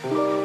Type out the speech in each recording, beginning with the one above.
Thank you.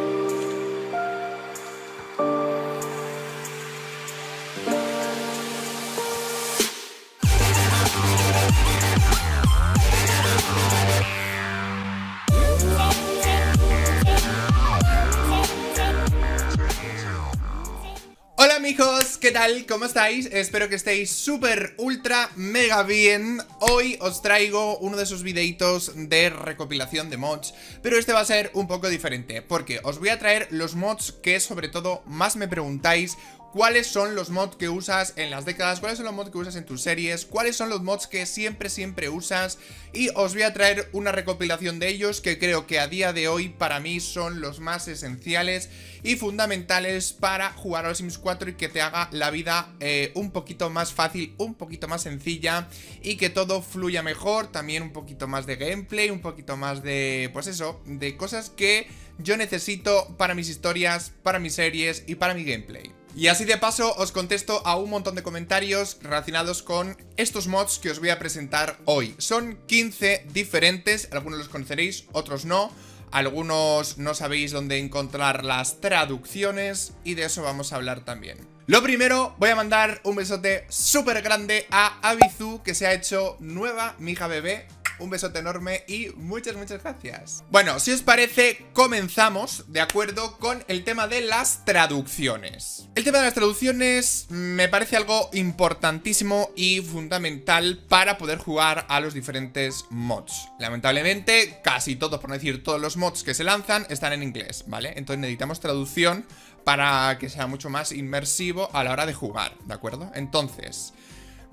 tal? ¿Cómo estáis? Espero que estéis súper, ultra, mega bien Hoy os traigo uno de esos videitos de recopilación de mods Pero este va a ser un poco diferente Porque os voy a traer los mods que sobre todo más me preguntáis cuáles son los mods que usas en las décadas, cuáles son los mods que usas en tus series, cuáles son los mods que siempre, siempre usas y os voy a traer una recopilación de ellos que creo que a día de hoy para mí son los más esenciales y fundamentales para jugar a los Sims 4 y que te haga la vida eh, un poquito más fácil, un poquito más sencilla y que todo fluya mejor, también un poquito más de gameplay, un poquito más de, pues eso, de cosas que yo necesito para mis historias, para mis series y para mi gameplay. Y así de paso os contesto a un montón de comentarios relacionados con estos mods que os voy a presentar hoy. Son 15 diferentes, algunos los conoceréis, otros no. Algunos no sabéis dónde encontrar las traducciones y de eso vamos a hablar también. Lo primero, voy a mandar un besote súper grande a Abizu que se ha hecho nueva mija hija bebé un besote enorme y muchas, muchas gracias. Bueno, si os parece, comenzamos, ¿de acuerdo? Con el tema de las traducciones. El tema de las traducciones me parece algo importantísimo y fundamental para poder jugar a los diferentes mods. Lamentablemente, casi todos, por no decir todos los mods que se lanzan, están en inglés, ¿vale? Entonces necesitamos traducción para que sea mucho más inmersivo a la hora de jugar, ¿de acuerdo? Entonces,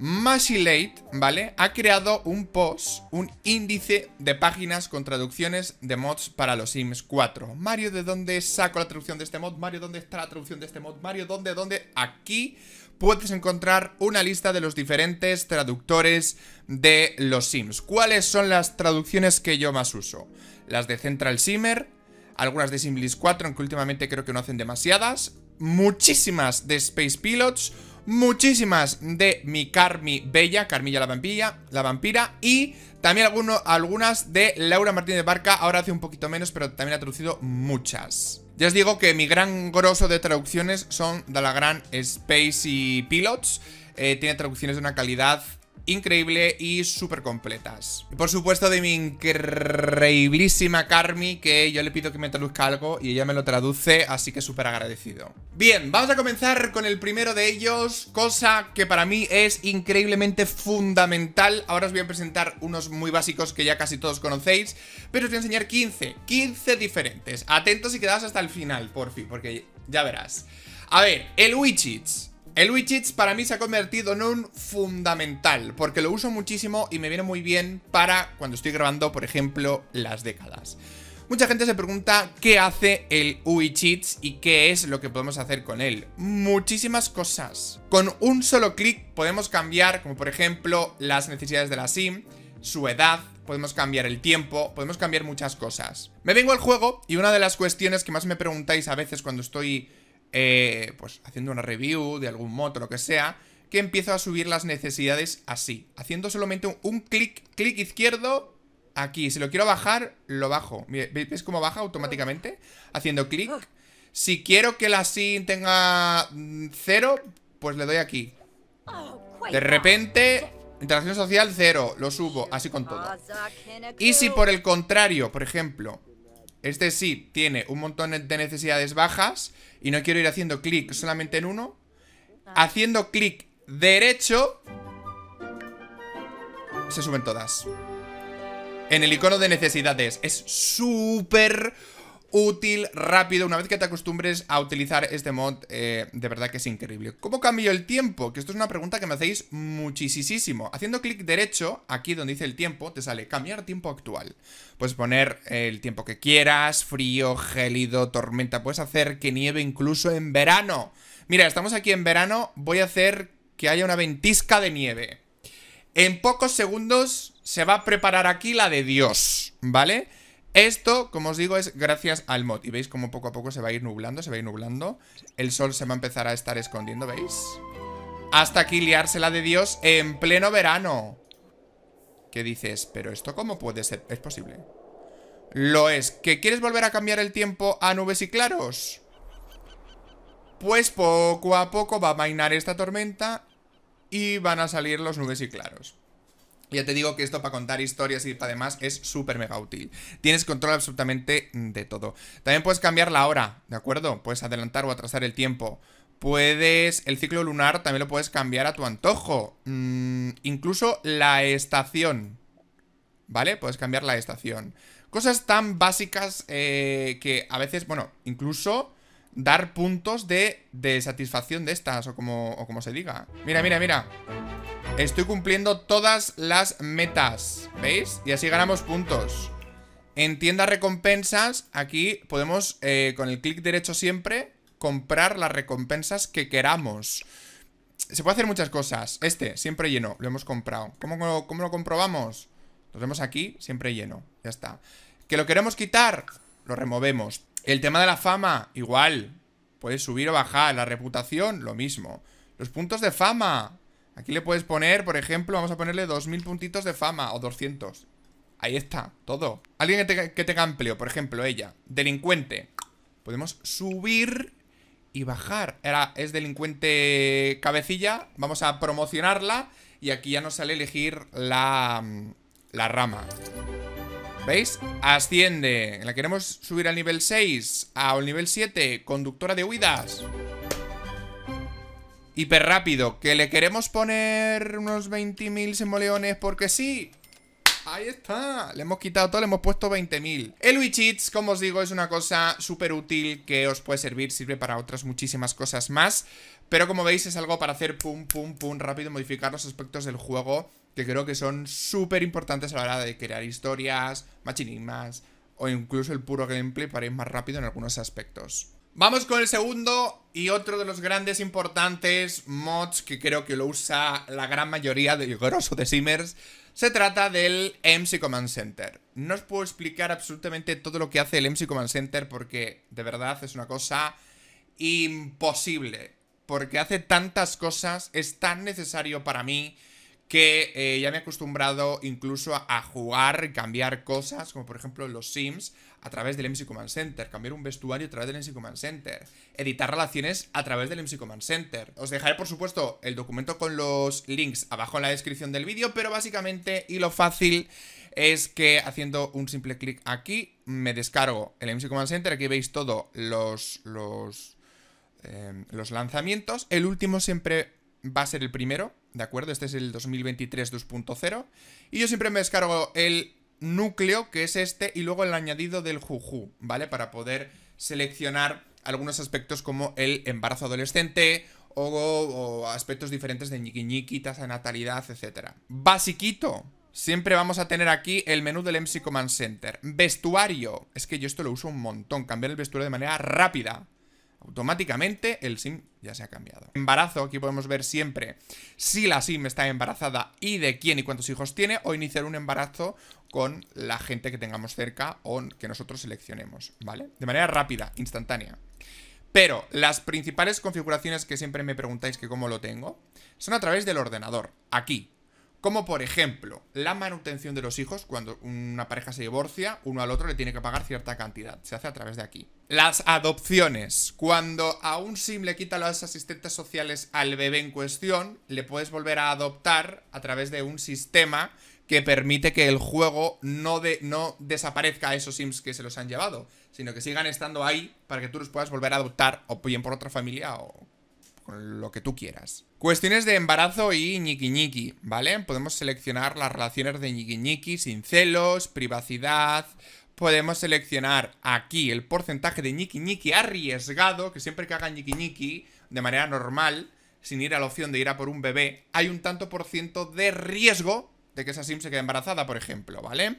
late ¿vale? Ha creado un post, un índice de páginas con traducciones de mods para los Sims 4. Mario, ¿de dónde saco la traducción de este mod? Mario, ¿dónde está la traducción de este mod? Mario, ¿dónde, dónde? Aquí puedes encontrar una lista de los diferentes traductores de los Sims. ¿Cuáles son las traducciones que yo más uso? Las de Central Simmer, algunas de Simlis 4, aunque últimamente creo que no hacen demasiadas, muchísimas de Space Pilots muchísimas de mi Carmi Bella, Carmilla la Vampira, la vampira y también algunas de Laura Martínez Barca, ahora hace un poquito menos, pero también ha traducido muchas. Ya os digo que mi gran grosso de traducciones son de la gran Spacey Pilots, eh, tiene traducciones de una calidad increíble y súper completas. Y por supuesto de mi increíblísima Carmi, que yo le pido que me traduzca algo y ella me lo traduce, así que súper agradecido. Bien, vamos a comenzar con el primero de ellos, cosa que para mí es increíblemente fundamental. Ahora os voy a presentar unos muy básicos que ya casi todos conocéis, pero os voy a enseñar 15, 15 diferentes. Atentos y quedaos hasta el final, por fin, porque ya verás. A ver, el Wichits el widgets para mí se ha convertido en un fundamental, porque lo uso muchísimo y me viene muy bien para cuando estoy grabando, por ejemplo, las décadas. Mucha gente se pregunta qué hace el Wii Cheats y qué es lo que podemos hacer con él. Muchísimas cosas. Con un solo clic podemos cambiar, como por ejemplo, las necesidades de la SIM, su edad, podemos cambiar el tiempo, podemos cambiar muchas cosas. Me vengo al juego y una de las cuestiones que más me preguntáis a veces cuando estoy eh, pues haciendo una review de algún moto, lo que sea, que empiezo a subir las necesidades así, haciendo solamente un, clic, clic izquierdo aquí. Si lo quiero bajar, lo bajo. ¿Veis cómo baja automáticamente? Haciendo clic. Si quiero que la SIN tenga mm, cero, pues le doy aquí. De repente, interacción social cero, lo subo, así con todo. Y si por el contrario, por ejemplo, este sí tiene un montón de necesidades bajas, y no quiero ir haciendo clic solamente en uno, ah. haciendo clic derecho, se suben todas. En el icono de necesidades. Es súper útil, rápido. Una vez que te acostumbres a utilizar este mod, eh, de verdad que es increíble. ¿Cómo cambio el tiempo? Que esto es una pregunta que me hacéis muchísimo. Haciendo clic derecho, aquí donde dice el tiempo, te sale cambiar tiempo actual. Puedes poner el tiempo que quieras, frío, gélido, tormenta. Puedes hacer que nieve incluso en verano. Mira, estamos aquí en verano, voy a hacer que haya una ventisca de nieve. En pocos segundos se va a preparar aquí la de Dios, ¿vale? vale esto, como os digo, es gracias al mod. Y veis como poco a poco se va a ir nublando, se va a ir nublando. El sol se va a empezar a estar escondiendo, ¿veis? Hasta aquí liársela de Dios en pleno verano. ¿Qué dices? ¿Pero esto cómo puede ser? Es posible. Lo es. ¿Que quieres volver a cambiar el tiempo a nubes y claros? Pues poco a poco va a mainar esta tormenta y van a salir los nubes y claros. Ya te digo que esto para contar historias y para demás es súper mega útil. Tienes control absolutamente de todo. También puedes cambiar la hora, ¿de acuerdo? Puedes adelantar o atrasar el tiempo. Puedes... El ciclo lunar también lo puedes cambiar a tu antojo. Mm, incluso la estación. ¿Vale? Puedes cambiar la estación. Cosas tan básicas eh, que a veces, bueno, incluso dar puntos de, de satisfacción de estas o como, o como se diga. Mira, mira, mira. Estoy cumpliendo todas las metas, ¿veis? Y así ganamos puntos. En tienda recompensas, aquí podemos, eh, con el clic derecho siempre, comprar las recompensas que queramos. Se puede hacer muchas cosas. Este, siempre lleno, lo hemos comprado. ¿Cómo, lo comprobamos? Lo vemos aquí, siempre lleno, ya está. ¿Que lo queremos quitar? Lo removemos. El tema de la fama, igual. Puede subir o bajar. La reputación, lo mismo. Los puntos de fama, Aquí le puedes poner, por ejemplo, vamos a ponerle 2000 puntitos de fama o 200. Ahí está, todo. Alguien que tenga, que por ejemplo, ella. Delincuente. Podemos subir y bajar. Era es delincuente cabecilla. Vamos a promocionarla. Y aquí ya nos sale elegir la, rama. ¿Veis? Asciende. La queremos subir al nivel 6, al nivel 7, conductora de huidas. Hiper rápido, que le queremos poner unos 20.000 semoleones porque sí. Ahí está, le hemos quitado todo, le hemos puesto 20.000 El Wichits, como os digo, es una cosa súper útil que os puede servir Sirve para otras muchísimas cosas más Pero como veis es algo para hacer pum pum pum rápido Modificar los aspectos del juego Que creo que son súper importantes a la hora de crear historias, machinimas O incluso el puro gameplay para ir más rápido en algunos aspectos Vamos con el segundo y otro de los grandes importantes mods que creo que lo usa la gran mayoría del grosso de Simmers. Se trata del MC Command Center. No os puedo explicar absolutamente todo lo que hace el MC Command Center porque de verdad es una cosa imposible. Porque hace tantas cosas, es tan necesario para mí que eh, ya me he acostumbrado incluso a, jugar y cambiar cosas, como por ejemplo los Sims a través del MC Command Center, cambiar un vestuario a través del MC Command Center, editar relaciones a través del MC Command Center. Os dejaré, por supuesto, el documento con los links abajo en la descripción del vídeo, pero básicamente, y lo fácil es que haciendo un simple clic aquí, me descargo el MC Command Center, aquí veis todos los, los, eh, los lanzamientos, el último siempre va a ser el primero, ¿de acuerdo? Este es el 2023 2.0. Y yo siempre me descargo el núcleo, que es este, y luego el añadido del juju, ¿vale? Para poder seleccionar algunos aspectos como el embarazo adolescente o, aspectos diferentes de ñiqui de natalidad, etc. Basiquito. Siempre vamos a tener aquí el menú del MC Command Center. Vestuario. Es que yo esto lo uso un montón. Cambiar el vestuario de manera rápida. Automáticamente el SIM ya se ha cambiado. Embarazo, aquí podemos ver siempre si la SIM está embarazada y de quién y cuántos hijos tiene, o iniciar un embarazo con la gente que tengamos cerca o que nosotros seleccionemos, ¿vale? De manera rápida, instantánea. Pero las principales configuraciones que siempre me preguntáis que cómo lo tengo son a través del ordenador, aquí. Como por ejemplo, la manutención de los hijos, cuando una pareja se divorcia, uno al otro le tiene que pagar cierta cantidad. Se hace a través de aquí. Las adopciones. Cuando a un sim le quita los asistentes sociales al bebé en cuestión, le puedes volver a adoptar a través de un sistema que permite que el juego no, de, no desaparezca a esos sims que se los han llevado, sino que sigan estando ahí para que tú los puedas volver a adoptar o bien por otra familia o con lo que tú quieras. Cuestiones de embarazo y ñiqui ¿vale? Podemos seleccionar las relaciones de ñiqui sin celos, privacidad, podemos seleccionar aquí el porcentaje de ñiqui ñiqui arriesgado, que siempre que haga ñiqui ñiqui de manera normal, sin ir a la opción de ir a por un bebé, hay un tanto por ciento de riesgo de que esa sim se quede embarazada, por ejemplo, ¿vale?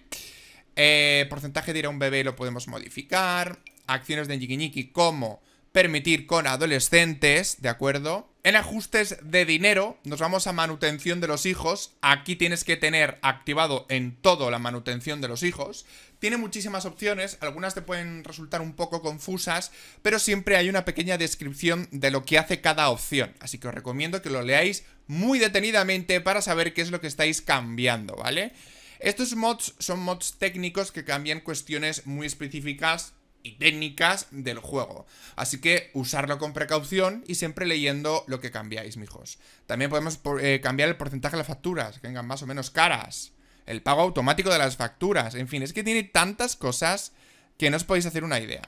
Eh, porcentaje de ir a un bebé lo podemos modificar. Acciones de ñiqui ñiqui como permitir con adolescentes, ¿de acuerdo? En ajustes de dinero nos vamos a manutención de los hijos. Aquí tienes que tener activado en todo la manutención de los hijos. Tiene muchísimas opciones, algunas te pueden resultar un poco confusas, pero siempre hay una pequeña descripción de lo que hace cada opción. Así que os recomiendo que lo leáis muy detenidamente para saber qué es lo que estáis cambiando, ¿vale? Estos mods son mods técnicos que cambian cuestiones muy específicas y técnicas del juego. Así que usarlo con precaución y siempre leyendo lo que cambiáis, mijos. También podemos eh, cambiar el porcentaje de las facturas, que vengan más o menos caras. El pago automático de las facturas. En fin, es que tiene tantas cosas que no os podéis hacer una idea.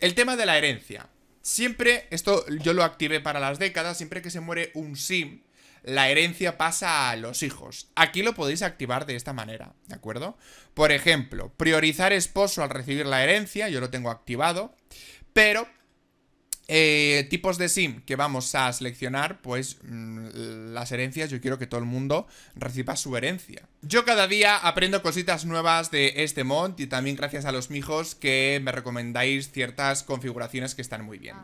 El tema de la herencia. Siempre, esto yo lo activé para las décadas, siempre que se muere un sim, la herencia pasa a los hijos. Aquí lo podéis activar de esta manera, ¿de acuerdo? Por ejemplo, priorizar esposo al recibir la herencia, yo lo tengo activado, pero eh, tipos de SIM que vamos a seleccionar, pues mm, las herencias, yo quiero que todo el mundo reciba su herencia. Yo cada día aprendo cositas nuevas de este mod y también gracias a los mijos que me recomendáis ciertas configuraciones que están muy bien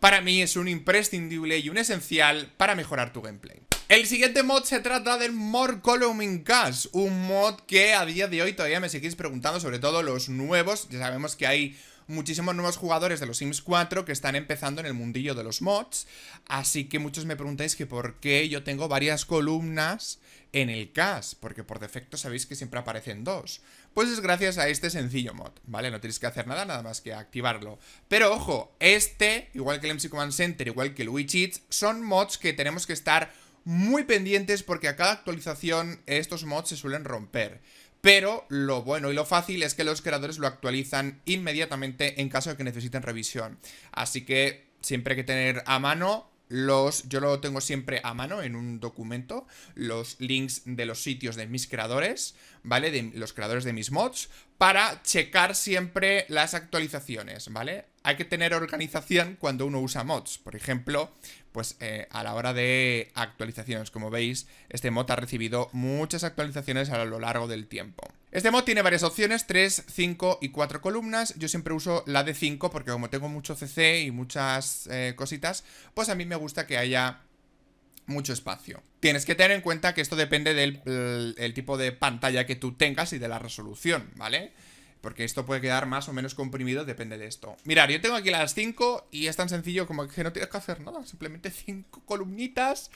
para mí es un imprescindible y un esencial para mejorar tu gameplay. El siguiente mod se trata del More Column in Gas, un mod que a día de hoy todavía me seguís preguntando, sobre todo los nuevos, ya sabemos que hay muchísimos nuevos jugadores de los Sims 4 que están empezando en el mundillo de los mods, así que muchos me preguntáis que por qué yo tengo varias columnas en el CAS, porque por defecto sabéis que siempre aparecen dos pues es gracias a este sencillo mod, ¿vale? No tenéis que hacer nada, nada más que activarlo. Pero ojo, este, igual que el MC Command Center, igual que el Eats, son mods que tenemos que estar muy pendientes porque a cada actualización estos mods se suelen romper. Pero lo bueno y lo fácil es que los creadores lo actualizan inmediatamente en caso de que necesiten revisión. Así que siempre hay que tener a mano los, yo lo tengo siempre a mano en un documento, los links de los sitios de mis creadores, ¿vale? De los creadores de mis mods, para checar siempre las actualizaciones, ¿vale? hay que tener organización cuando uno usa mods. Por ejemplo, pues eh, a la hora de actualizaciones, como veis, este mod ha recibido muchas actualizaciones a lo largo del tiempo. Este mod tiene varias opciones, 3, 5 y 4 columnas. Yo siempre uso la de 5 porque como tengo mucho CC y muchas eh, cositas, pues a mí me gusta que haya mucho espacio. Tienes que tener en cuenta que esto depende del tipo de pantalla que tú tengas y de la resolución, ¿vale? vale porque esto puede quedar más o menos comprimido, depende de esto. Mirar, yo tengo aquí las 5 y es tan sencillo como que no tienes que hacer nada. Simplemente cinco columnitas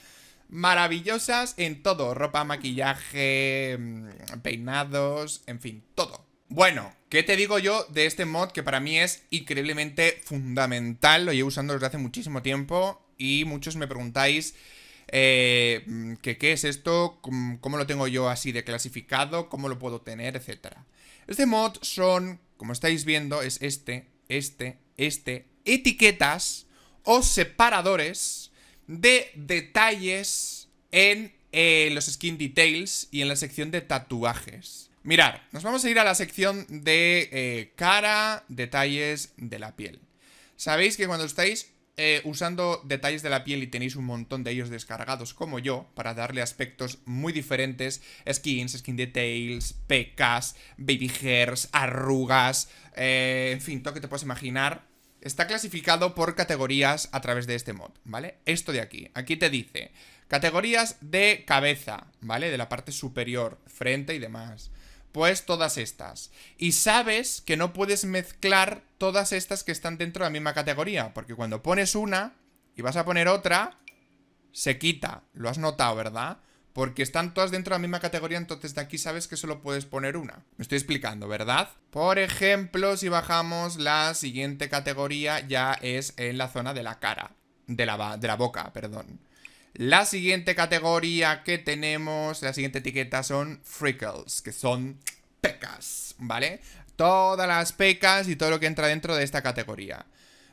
maravillosas en todo. Ropa, maquillaje, mm, peinados, en fin, todo. Bueno, ¿qué te digo yo de este mod que para mí es increíblemente fundamental? Lo llevo usando desde hace muchísimo tiempo y muchos me preguntáis... Eh, mm, qué es esto, cómo lo tengo yo así de clasificado, cómo lo puedo tener, etcétera. Este mod son, como estáis viendo, es este, este, este, etiquetas o separadores de detalles en eh, los skin details y en la sección de tatuajes. Mirad, nos vamos a ir a la sección de eh, cara, detalles de la piel. Sabéis que cuando estáis eh, usando detalles de la piel y tenéis un montón de ellos descargados como yo para darle aspectos muy diferentes, skins, skin details, pecas, baby hairs, arrugas, eh, en fin, todo lo que te puedas imaginar. Está clasificado por categorías a través de este mod, ¿vale? Esto de aquí, aquí te dice categorías de cabeza, ¿vale? De la parte superior, frente y demás. Pues todas estas. Y sabes que no puedes mezclar todas estas que están dentro de la misma categoría. Porque cuando pones una y vas a poner otra, se quita. Lo has notado, ¿verdad? Porque están todas dentro de la misma categoría, entonces de aquí sabes que solo puedes poner una. Me estoy explicando, ¿verdad? Por ejemplo, si bajamos la siguiente categoría, ya es en la zona de la cara. De la, de la boca, perdón. La siguiente categoría que tenemos, la siguiente etiqueta son freckles, que son pecas, ¿vale? Todas las pecas y todo lo que entra dentro de esta categoría.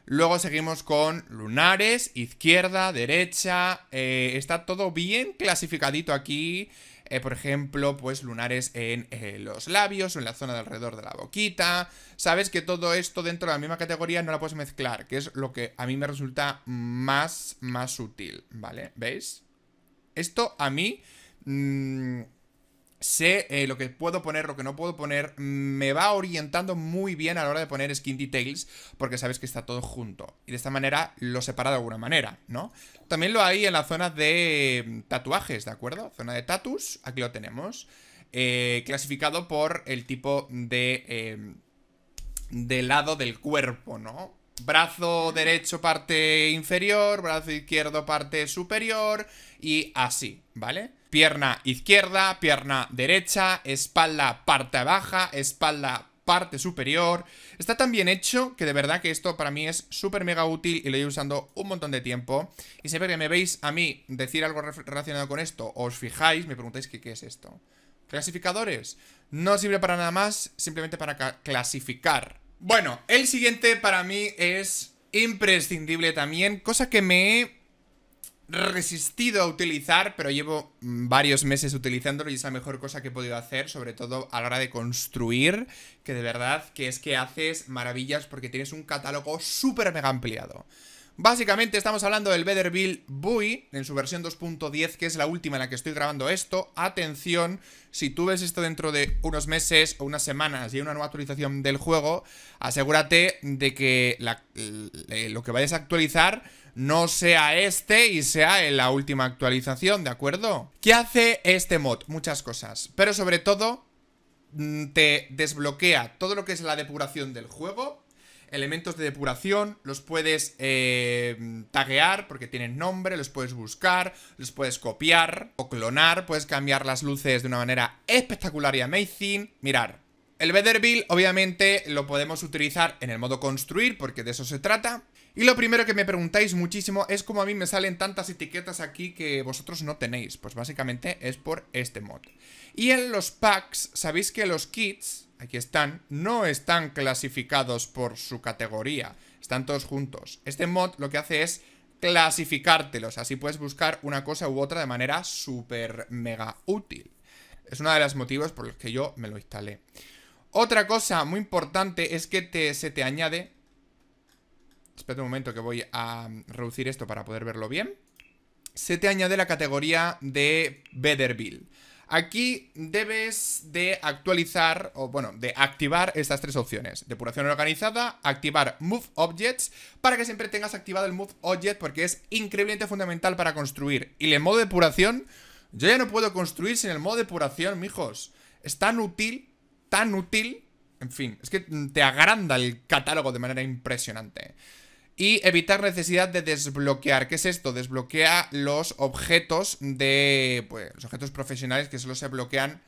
Luego seguimos con lunares, izquierda, derecha, eh, está todo bien clasificadito aquí. Eh, por ejemplo, pues lunares en eh, los labios o en la zona de alrededor de la boquita. Sabes que todo esto dentro de la misma categoría no la puedes mezclar, que es lo que a mí me resulta más, más útil, ¿vale? ¿Veis? Esto a mí... Mm, sé eh, lo que puedo poner, lo que no puedo poner, me va orientando muy bien a la hora de poner skin details, porque sabes que está todo junto. Y de esta manera lo separa de alguna manera, ¿no? También lo hay en la zona de mm, tatuajes, ¿de acuerdo? Zona de tatus, aquí lo tenemos, eh, clasificado por el tipo de, em, de lado del cuerpo, ¿no? brazo derecho parte inferior, brazo izquierdo parte superior y así, ¿vale? pierna izquierda, pierna derecha, espalda parte baja, espalda parte superior. Está tan bien hecho que de verdad que esto para mí es súper mega útil y lo ido usando un montón de tiempo. Y siempre que me veis a mí decir algo relacionado con esto os fijáis, me preguntáis que, qué es esto. Clasificadores. No sirve para nada más, simplemente para clasificar. Bueno, el siguiente para mí es imprescindible también, cosa que me he resistido a utilizar, pero llevo varios meses utilizándolo y es la mejor cosa que he podido hacer, sobre todo a la hora de construir, que de verdad que es que haces maravillas porque tienes un catálogo súper mega ampliado. Básicamente estamos hablando del Better Buoy en su versión 2.10, que es la última en la que estoy grabando esto. Atención, si tú ves esto dentro de unos meses o unas semanas y hay una nueva actualización del juego, asegúrate de que eh, lo que vayas a actualizar no sea este y sea en la última actualización, ¿de acuerdo? ¿Qué hace este mod? Muchas cosas, pero sobre todo mm, te desbloquea todo lo que es la depuración del juego elementos de depuración, los puedes eh, taguear porque tienen nombre, los puedes buscar, los puedes copiar o clonar, puedes cambiar las luces de una manera espectacular y amazing. Mirar, el Bill obviamente lo podemos utilizar en el modo construir porque de eso se trata. Y lo primero que me preguntáis muchísimo es cómo a mí me salen tantas etiquetas aquí que vosotros no tenéis. Pues básicamente es por este mod. Y en los packs, sabéis que los kits aquí están, no están clasificados por su categoría, están todos juntos. Este mod lo que hace es clasificártelos, así puedes buscar una cosa u otra de manera súper mega útil. Es uno de los motivos por los que yo me lo instalé. Otra cosa muy importante es que te, se te añade... Espera un momento que voy a reducir esto para poder verlo bien. Se te añade la categoría de Bederville. Aquí debes de actualizar, o bueno, de activar estas tres opciones. Depuración organizada, activar Move Objects, para que siempre tengas activado el Move Object porque es increíblemente fundamental para construir. Y el modo depuración, yo ya no puedo construir sin el modo depuración, mijos. Es tan útil, tan útil, en fin, es que te agranda el catálogo de manera impresionante y evitar necesidad de desbloquear. ¿Qué es esto? Desbloquea los objetos de... Pues, los objetos profesionales que solo se bloquean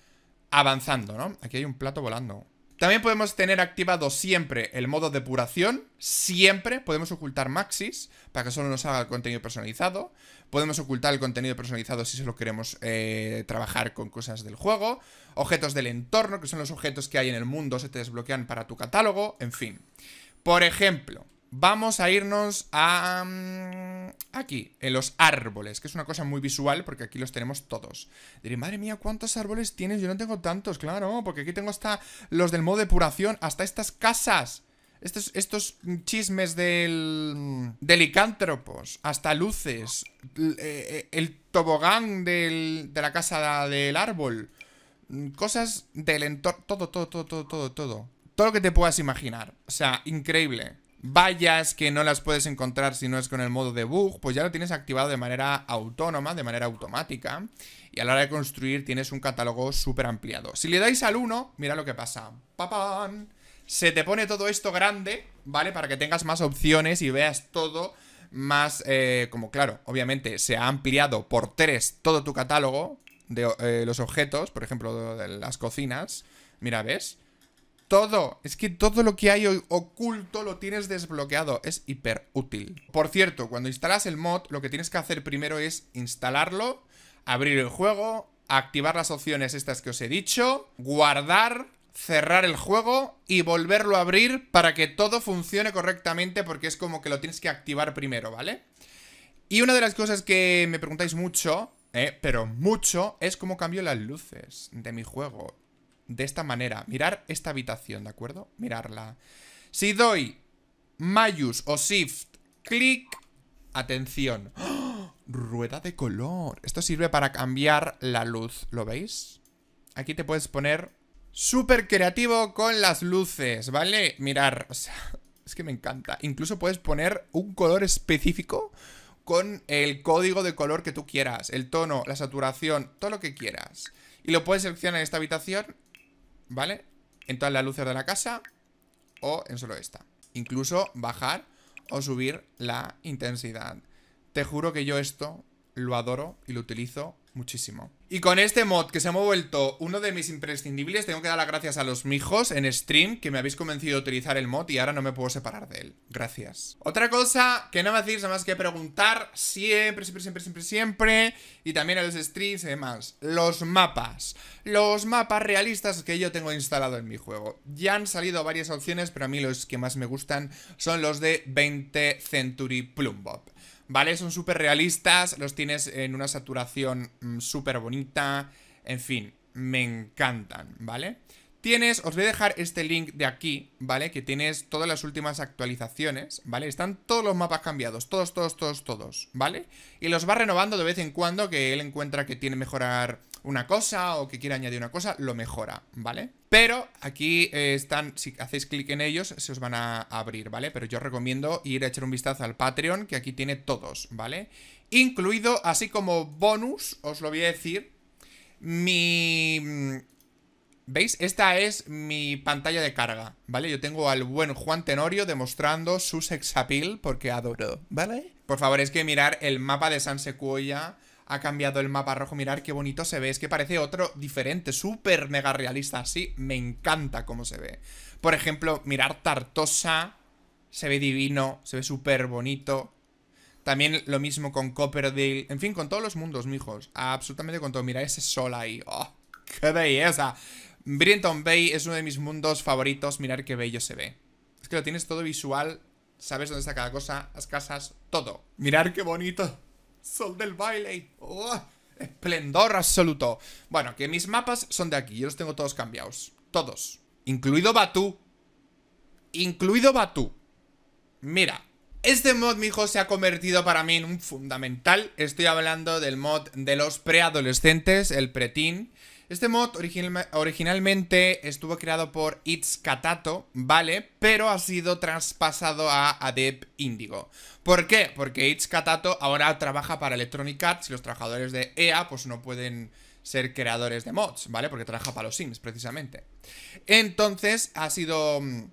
avanzando, ¿no? Aquí hay un plato volando. También podemos tener activado siempre el modo depuración, siempre podemos ocultar maxis para que solo nos haga el contenido personalizado, podemos ocultar el contenido personalizado si solo queremos eh, trabajar con cosas del juego, objetos del entorno, que son los objetos que hay en el mundo, se te desbloquean para tu catálogo, en fin. Por ejemplo, Vamos a irnos a... Mm, aquí, en los árboles, que es una cosa muy visual porque aquí los tenemos todos. Diré, madre mía, ¿cuántos árboles tienes? Yo no tengo tantos, claro, porque aquí tengo hasta los del modo depuración, hasta estas casas. Estos, estos chismes del... Delicántropos, hasta luces, eh, eh, el, tobogán de la casa del árbol, mm, cosas del entorno, todo, todo, todo, todo, todo, todo. Todo lo que te puedas imaginar. O sea, increíble vallas que no las puedes encontrar si no es con el modo debug, pues ya lo tienes activado de manera autónoma, de manera automática. Y a la hora de construir tienes un catálogo súper ampliado. Si le dais al 1, mira lo que pasa. ¡Papán! Se te pone todo esto grande, ¿vale? Para que tengas más opciones y veas todo más... Eh, como claro, obviamente se ha ampliado por 3 todo tu catálogo de eh, los objetos, por ejemplo, de las cocinas. Mira, ¿ves? todo. Es que todo lo que hay oculto lo tienes desbloqueado. Es hiper útil. Por cierto, cuando instalas el mod, lo que tienes que hacer primero es instalarlo, abrir el juego, activar las opciones estas que os he dicho, guardar, cerrar el juego y volverlo a abrir para que todo funcione correctamente porque es como que lo tienes que activar primero, ¿vale? Y una de las cosas que me preguntáis mucho, eh, pero mucho, es cómo cambio las luces de mi juego de esta manera. Mirar esta habitación, ¿de acuerdo? Mirarla. Si doy mayús o Shift, clic, atención. ¡Oh! Rueda de color. Esto sirve para cambiar la luz, ¿lo veis? Aquí te puedes poner súper creativo con las luces, ¿vale? Mirar, es que me encanta. Incluso puedes poner un color específico con el código de color que tú quieras, el tono, la saturación, todo lo que quieras. Y lo puedes seleccionar en esta habitación ¿Vale? En todas las luces de la casa o en solo esta. Incluso bajar o subir la intensidad. Te juro que yo esto lo adoro y lo utilizo Muchísimo. Y con este mod que se me ha vuelto uno de mis imprescindibles, tengo que dar las gracias a los mijos en stream que me habéis convencido de utilizar el mod y ahora no me puedo separar de él. Gracias. Otra cosa que no me hacéis nada más que preguntar siempre, siempre, siempre, siempre, siempre, y también a los streams y demás, los mapas. Los mapas realistas que yo tengo instalado en mi juego. Ya han salido varias opciones, pero a mí los que más me gustan son los de 20 Century Plumbob. ¿vale? Son súper realistas, los tienes en una saturación mm, súper bonita, en fin, me encantan, ¿vale? Tienes, os voy a dejar este link de aquí, ¿vale? Que tienes todas las últimas actualizaciones, ¿vale? Están todos los mapas cambiados, todos, todos, todos, todos, ¿vale? Y los va renovando de vez en cuando que él encuentra que tiene mejorar una cosa o que quiera añadir una cosa, lo mejora, ¿vale? Pero aquí eh, están, si hacéis clic en ellos, se os van a abrir, ¿vale? Pero yo recomiendo ir a echar un vistazo al Patreon, que aquí tiene todos, ¿vale? Incluido, así como bonus, os lo voy a decir, mi... ¿Veis? Esta es mi pantalla de carga, ¿vale? Yo tengo al buen Juan Tenorio demostrando su sex appeal porque adoro, ¿vale? Por favor, es que mirar el mapa de San Sequoia ha cambiado el mapa rojo. Mirar qué bonito se ve. Es que parece otro diferente, súper mega realista. Así me encanta cómo se ve. Por ejemplo, mirar Tartosa. Se ve divino, se ve súper bonito. También lo mismo con Copperdale. En fin, con todos los mundos, mijos. Absolutamente con todo. Mira ese sol ahí. ¡Oh, qué belleza! Brinton Bay es uno de mis mundos favoritos. Mirar qué bello se ve. Es que lo tienes todo visual. Sabes dónde está cada cosa, las casas, todo. Mirar qué bonito. Sol del baile. Oh, esplendor absoluto. Bueno, que mis mapas son de aquí. Yo los tengo todos cambiados. Todos. Incluido Batú. Incluido Batú. Mira. Este mod, mijo, se ha convertido para mí en un fundamental. Estoy hablando del mod de los preadolescentes, el pretín. Este mod originalmente estuvo creado por It's ¿vale? Pero ha sido traspasado a Adep Indigo. ¿Por qué? Porque It's ahora trabaja para Electronic Arts y los trabajadores de EA pues no pueden ser creadores de mods, ¿vale? Porque trabaja para los Sims, precisamente. Entonces, ha sido mm,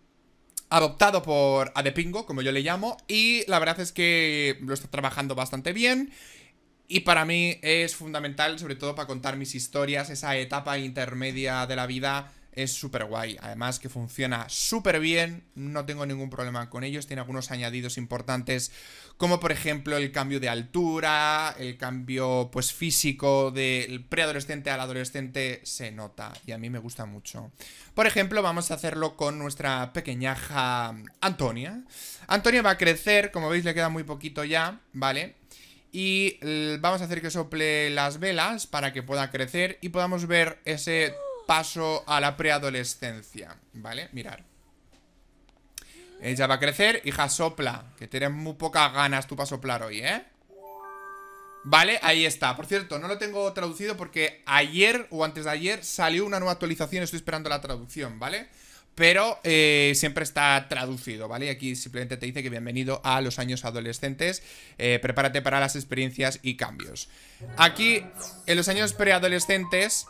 adoptado por Adepingo, como yo le llamo, y la verdad es que lo está trabajando bastante bien y para mí es fundamental, sobre todo para contar mis historias, esa etapa intermedia de la vida es súper guay. Además que funciona súper bien, no tengo ningún problema con ellos, tiene algunos añadidos importantes como por ejemplo el cambio de altura, el cambio pues físico del preadolescente al adolescente se nota y a mí me gusta mucho. Por ejemplo, vamos a hacerlo con nuestra pequeñaja Antonia. Antonia va a crecer, como veis le queda muy poquito ya, ¿vale? y eh, vamos a hacer que sople las velas para que pueda crecer y podamos ver ese paso a la preadolescencia, ¿vale? Mirar. Ella va a crecer, hija sopla, que tienes muy pocas ganas tú para soplar hoy, ¿eh? Vale, ahí está. Por cierto, no lo tengo traducido porque ayer o antes de ayer salió una nueva actualización, estoy esperando la traducción, ¿vale? vale pero eh, siempre está traducido, ¿vale? Aquí simplemente te dice que bienvenido a los años adolescentes, eh, prepárate para las experiencias y cambios. Aquí, en los años preadolescentes,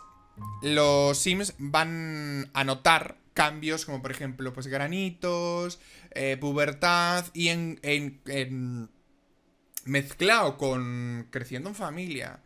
los sims van a notar cambios como, por ejemplo, pues granitos, eh, pubertad y en, mezclado con creciendo en familia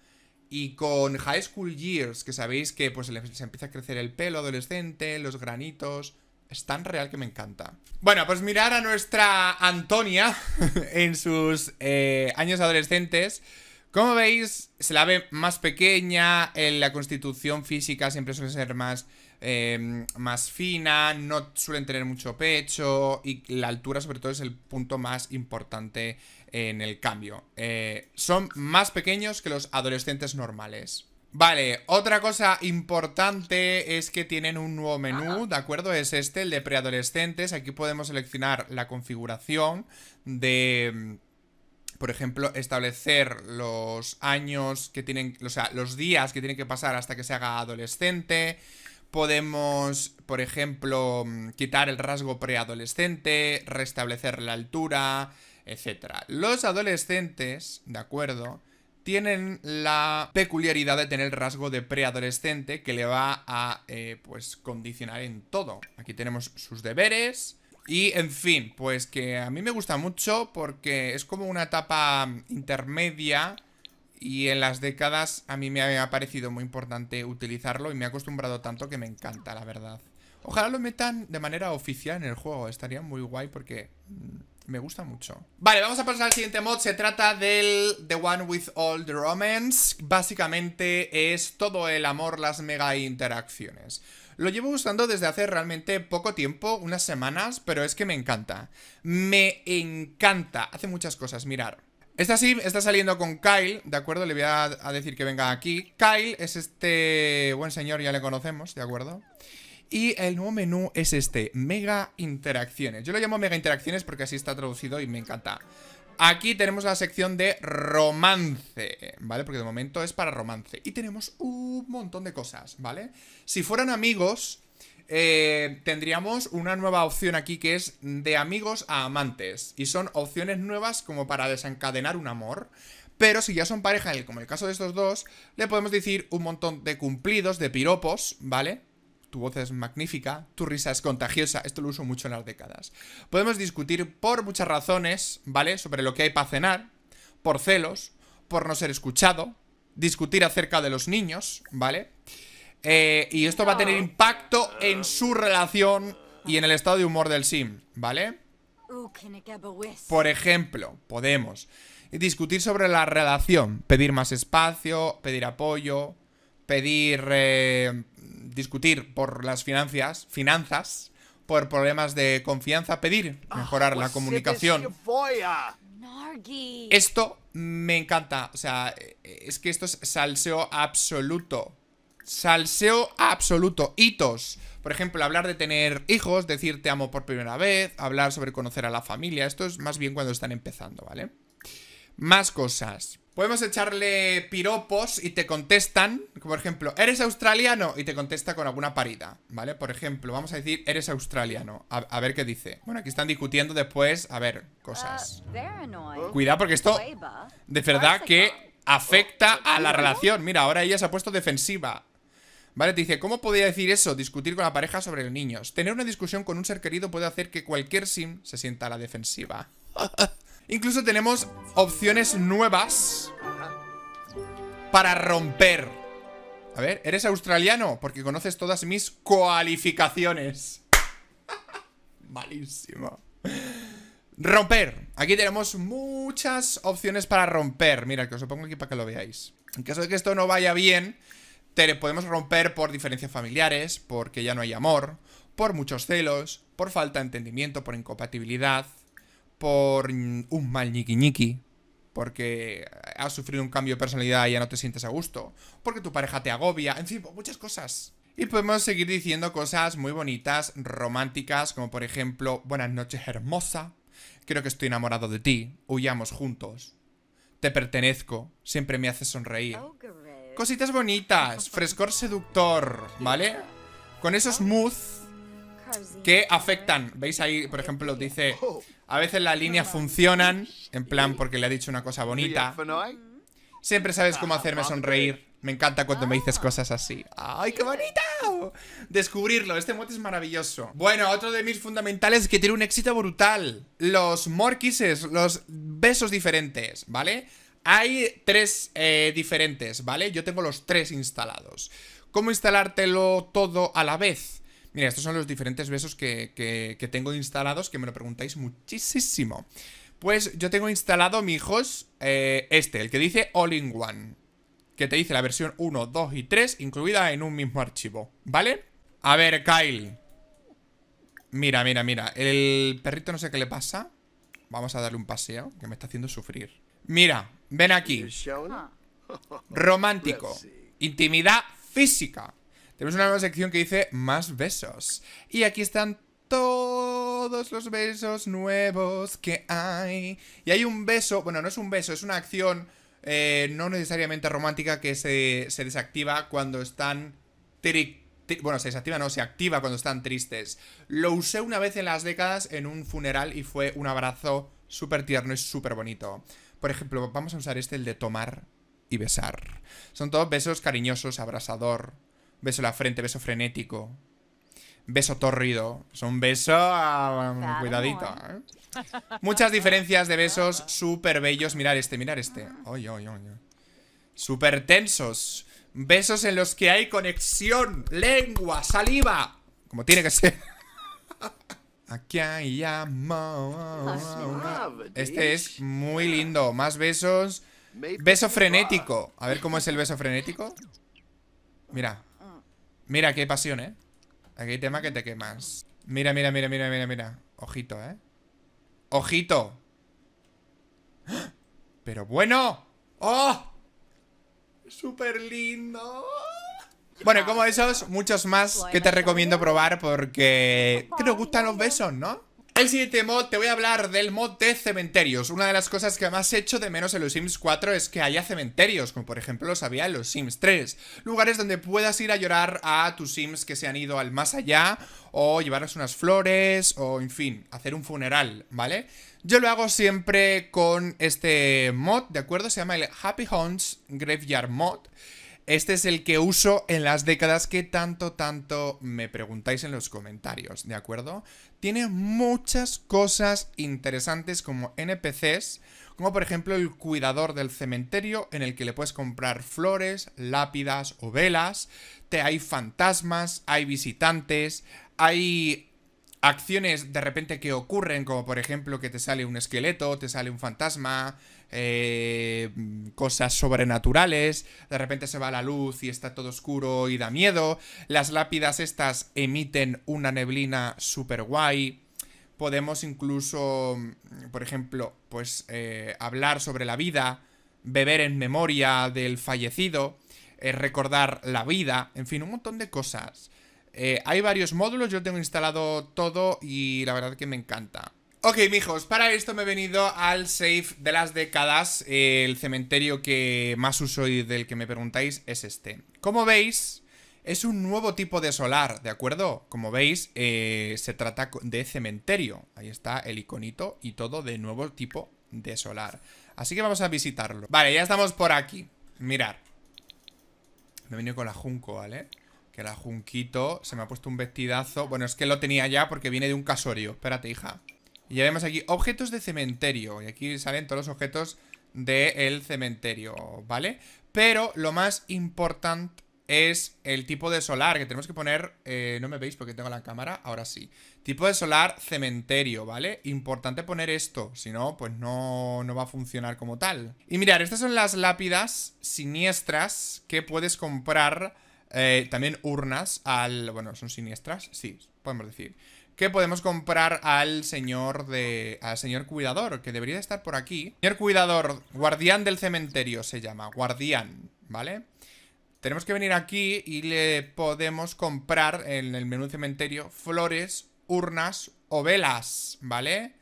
y con High School Years, que sabéis que se pues, empieza a crecer el pelo adolescente, los granitos es tan real que me encanta. Bueno, pues mirar a nuestra Antonia en sus eh, años adolescentes. Como veis, se la ve más pequeña, en la constitución física siempre suele ser más, eh, más fina, no suelen tener mucho pecho y la altura sobre todo es el punto más importante en el cambio. Eh, son más pequeños que los adolescentes normales. Vale, otra cosa importante es que tienen un nuevo menú, ¿de acuerdo? Es este, el de preadolescentes. Aquí podemos seleccionar la configuración de, mm, por ejemplo, establecer los años que tienen, o sea, los días que tienen que pasar hasta que se haga adolescente. Podemos, por ejemplo, mm, quitar el rasgo preadolescente, restablecer la altura, etc. Los adolescentes, ¿de acuerdo? tienen la peculiaridad de tener el rasgo de preadolescente que le va a, eh, pues, condicionar en todo. Aquí tenemos sus deberes y, en fin, pues que a mí me gusta mucho porque es como una etapa intermedia y en las décadas a mí me ha parecido muy importante utilizarlo y me he acostumbrado tanto que me encanta, la verdad. Ojalá lo metan de manera oficial en el juego, estaría muy guay porque mm, me gusta mucho. Vale, vamos a pasar al siguiente mod. Se trata del The One with All the Romance. Básicamente es todo el amor, las mega interacciones. Lo llevo usando desde hace realmente poco tiempo, unas semanas, pero es que me encanta. Me encanta. Hace muchas cosas, mirar. Esta sí está saliendo con Kyle, ¿de acuerdo? Le voy a decir que venga aquí. Kyle es este buen señor, ya le conocemos, ¿de acuerdo? Y el nuevo menú es este, mega interacciones. Yo lo llamo mega interacciones porque así está traducido y me encanta. Aquí tenemos la sección de romance, ¿vale? Porque de momento es para romance. Y tenemos un montón de cosas, ¿vale? Si fueran amigos, eh, tendríamos una nueva opción aquí que es de amigos a amantes. Y son opciones nuevas como para desencadenar un amor. Pero si ya son pareja, como en el caso de estos dos, le podemos decir un montón de cumplidos, de piropos, ¿vale? tu voz es magnífica, tu risa es contagiosa, esto lo uso mucho en las décadas. Podemos discutir por muchas razones, ¿vale? Sobre lo que hay para cenar, por celos, por no ser escuchado, discutir acerca de los niños, ¿vale? Eh, y esto va a tener impacto en su relación y en el estado de humor del sim, ¿vale? Por ejemplo, podemos discutir sobre la relación, pedir más espacio, pedir apoyo, pedir, eh, discutir por las finanzas, finanzas, por problemas de confianza, pedir, mejorar ah, la pues comunicación. Esto me encanta, o sea, eh, es que esto es salseo absoluto. Salseo absoluto, hitos. Por ejemplo, hablar de tener hijos, decir te amo por primera vez, hablar sobre conocer a la familia, esto es más bien cuando están empezando, ¿vale? Más cosas. Podemos echarle piropos y te contestan, por ejemplo, ¿eres australiano? Y te contesta con alguna parida, ¿vale? Por ejemplo, vamos a decir, ¿eres australiano? A, ver qué dice. Bueno, aquí están discutiendo después, a ver, cosas. Ah, oh. Cuidado porque esto, de verdad que afecta oh, a la relación. Mira, ahora ella se ha puesto defensiva. Vale, te dice, ¿cómo podía decir eso? Discutir con la pareja sobre los niños. Tener una discusión con un ser querido puede hacer que cualquier sim se sienta a la defensiva. Incluso tenemos opciones nuevas para romper. A ver, ¿eres australiano? Porque conoces todas mis cualificaciones. Malísimo. Romper. Aquí tenemos muchas opciones para romper. Mira, que os lo pongo aquí para que lo veáis. En caso de que esto no vaya bien, te podemos romper por diferencias familiares, porque ya no hay amor, por muchos celos, por falta de entendimiento, por incompatibilidad, por un mal ñiqui porque has sufrido un cambio de personalidad y ya no te sientes a gusto, porque tu pareja te agobia, en fin, muchas cosas. Y podemos seguir diciendo cosas muy bonitas, románticas, como por ejemplo, buenas noches hermosa, creo que estoy enamorado de ti, huyamos juntos, te pertenezco, siempre me haces sonreír. Oh, Cositas bonitas, frescor seductor, ¿vale? Con esos oh. moods que afectan, veis ahí, por ejemplo, dice... Oh. A veces las líneas funcionan, en plan porque le ha dicho una cosa bonita. Siempre sabes cómo hacerme sonreír. Me encanta cuando me dices cosas así. ¡Ay, qué bonito! Descubrirlo, este mote es maravilloso. Bueno, otro de mis fundamentales que tiene un éxito brutal. Los morquises, los besos diferentes, ¿vale? Hay tres eh, diferentes, ¿vale? Yo tengo los tres instalados. ¿Cómo instalártelo todo a la vez? Mira, estos son los diferentes besos que, tengo instalados, que me lo preguntáis muchísimo. Pues yo tengo instalado mi eh, este, el que dice All in One. Que te dice la versión 1, 2 y 3, incluida en un mismo archivo, ¿vale? A ver, Kyle. Mira, mira, mira. El perrito no sé qué le pasa. Vamos a darle un paseo, que me está haciendo sufrir. Mira, ven aquí. Ah. Romántico. Pues Intimidad física. Tenemos una nueva sección que dice más besos. Y aquí están todos los besos nuevos que hay. Y hay un beso, bueno, no es un beso, es una acción eh, no necesariamente romántica que se, desactiva cuando están... Bueno, se desactiva, no, se activa cuando están tristes. Lo usé una vez en las décadas en un funeral y fue un abrazo súper tierno y súper bonito. Por ejemplo, vamos a usar este, el de tomar y besar. Son todos besos cariñosos, abrasador... Beso en la frente, beso frenético. Beso torrido. Es un beso. Um, cuidadito. ¿eh? ¿eh? Muchas diferencias de besos súper bellos. Mirar este, mirar este. Oy, oy, Súper tensos. Besos en los que hay conexión, lengua, saliva. Como tiene que ser. Aquí hay amor. Este es muy lindo. Más besos. Beso frenético. A ver cómo es el beso frenético. Mira. Mira, qué pasión, ¿eh? Aquí hay tema que te quemas. Mira, mira, mira, mira, mira, mira. Ojito, ¿eh? ¡Ojito! ¡Pero bueno! ¡Oh! ¡Súper lindo! Bueno, como esos, muchos más que te recomiendo probar porque... Que nos gustan los besos, ¿no? el siguiente mod te voy a hablar del mod de cementerios. Una de las cosas que más he hecho de menos en los Sims 4 es que haya cementerios, como por ejemplo lo sabía en los Sims 3. Lugares donde puedas ir a llorar a tus Sims que se han ido al más allá, o llevarles unas flores, o en fin, hacer un funeral, ¿vale? Yo lo hago siempre con este mod, ¿de acuerdo? Se llama el Happy Haunts Graveyard Mod. Este es el que uso en las décadas que tanto, tanto me preguntáis en los comentarios, ¿de acuerdo? Tiene muchas cosas interesantes como NPCs, como por ejemplo el cuidador del cementerio en el que le puedes comprar flores, lápidas o velas. Te, hay fantasmas, hay visitantes, hay acciones de repente que ocurren, como por ejemplo que te sale un esqueleto, te sale un fantasma, eh, cosas sobrenaturales, de repente se va la luz y está todo oscuro y da miedo, las lápidas estas emiten una neblina super guay, podemos incluso, por ejemplo, pues eh, hablar sobre la vida, beber en memoria del fallecido, eh, recordar la vida, en fin, un montón de cosas. Eh, hay varios módulos, yo tengo instalado todo y la verdad que me encanta. Ok, mijos, para esto me he venido al safe de las décadas. Eh, el cementerio que más uso y del que me preguntáis es este. Como veis, es un nuevo tipo de solar, ¿de acuerdo? Como veis, eh, se trata de cementerio. Ahí está el iconito y todo de nuevo tipo de solar. Así que vamos a visitarlo. Vale, ya estamos por aquí. mirad Me he venido con la Junco, ¿vale? Que la Junquito se me ha puesto un vestidazo. Bueno, es que lo tenía ya porque viene de un casorio. Espérate, hija. Y ya vemos aquí objetos de cementerio. Y aquí salen todos los objetos del cementerio, ¿vale? Pero lo más importante es el tipo de solar que tenemos que poner... Eh, no me veis porque tengo la cámara, ahora sí. Tipo de solar cementerio, ¿vale? Importante poner esto, si no, pues no, no va a funcionar como tal. Y mirar, estas son las lápidas siniestras que puedes comprar eh, también urnas al... Bueno, son siniestras, sí, podemos decir. Que podemos comprar al señor de... Al señor cuidador, que debería estar por aquí. Señor cuidador, guardián del cementerio se llama, guardián, ¿vale? Tenemos que venir aquí y le podemos comprar en el menú cementerio flores, urnas o velas, ¿vale?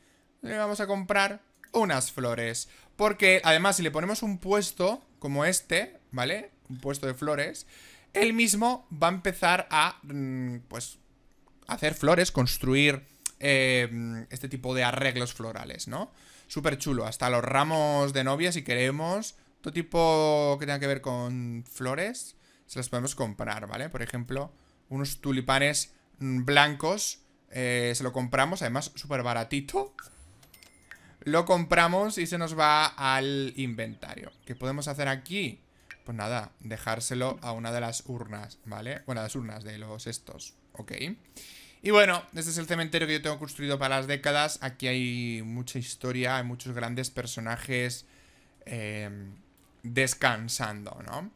Le vamos a comprar unas flores. Porque además si le ponemos un puesto como este, ¿vale? Un puesto de flores él mismo va a empezar a, mm, pues, hacer flores, construir em, este tipo de arreglos florales, ¿no? Súper chulo, hasta los ramos de novia si queremos, todo tipo que tenga que ver con flores, se las podemos comprar, ¿vale? Por ejemplo, unos tulipanes mm, blancos, eh, se lo compramos, además súper baratito. Lo compramos y se nos va al inventario. ¿Qué podemos hacer aquí? pues nada, dejárselo a una de las urnas, ¿vale? Bueno, las urnas de los estos, ok. Y bueno, este es el cementerio que yo tengo construido para las décadas. Aquí hay mucha historia, hay muchos grandes personajes em, descansando, ¿no?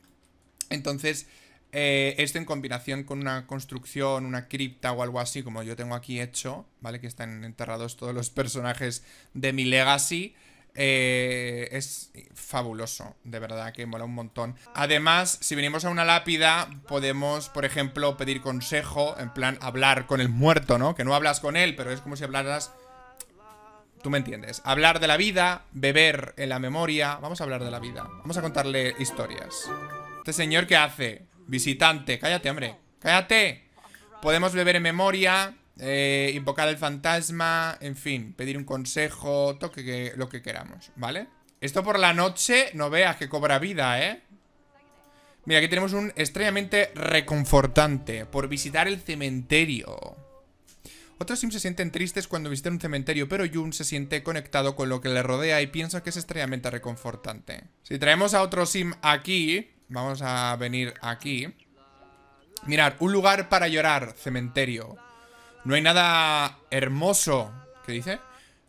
Entonces, eh, esto en combinación con una construcción, una cripta o algo así, como yo tengo aquí hecho, ¿vale? Que están enterrados todos los personajes de mi legacy. Eh, es fabuloso, de verdad, que mola un montón. Además, si venimos a una lápida, podemos, por ejemplo, pedir consejo, en plan, hablar con el muerto, ¿no? Que no hablas con él, pero es como si hablaras... Tú me entiendes. Hablar de la vida, beber en la memoria. Vamos a hablar de la vida. Vamos a contarle historias. Este señor, ¿qué hace? Visitante. Cállate, hombre. Cállate. Podemos beber en memoria eh, invocar el fantasma, en fin, pedir un consejo, toque lo que queramos, ¿vale? Esto por la noche, no veas que cobra vida, ¿eh? Mira, aquí tenemos un extrañamente reconfortante por visitar el cementerio. Otros Sims se sienten tristes cuando visitan un cementerio, pero Jun se siente conectado con lo que le rodea y piensa que es extrañamente reconfortante. Si traemos a otro Sim aquí, vamos a venir aquí. Mirar, un lugar para llorar, cementerio. No hay nada hermoso ¿Qué dice?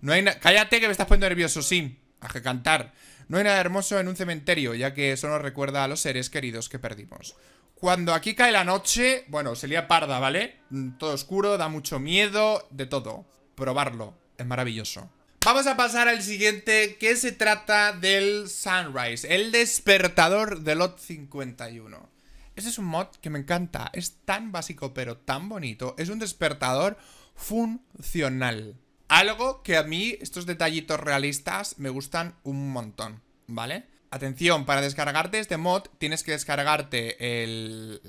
No hay Cállate que me estás poniendo nervioso, sí A que cantar No hay nada hermoso en un cementerio Ya que eso nos recuerda a los seres queridos que perdimos Cuando aquí cae la noche Bueno, sería parda, ¿vale? Mm, todo oscuro, da mucho miedo De todo Probarlo Es maravilloso Vamos a pasar al siguiente, que se trata del Sunrise, el despertador de Lot 51. Este es un mod que me encanta. Es tan básico, pero tan bonito. Es un despertador funcional. Algo que a mí, estos detallitos realistas, me gustan un montón, ¿vale? Atención, para descargarte este mod, tienes que descargarte el,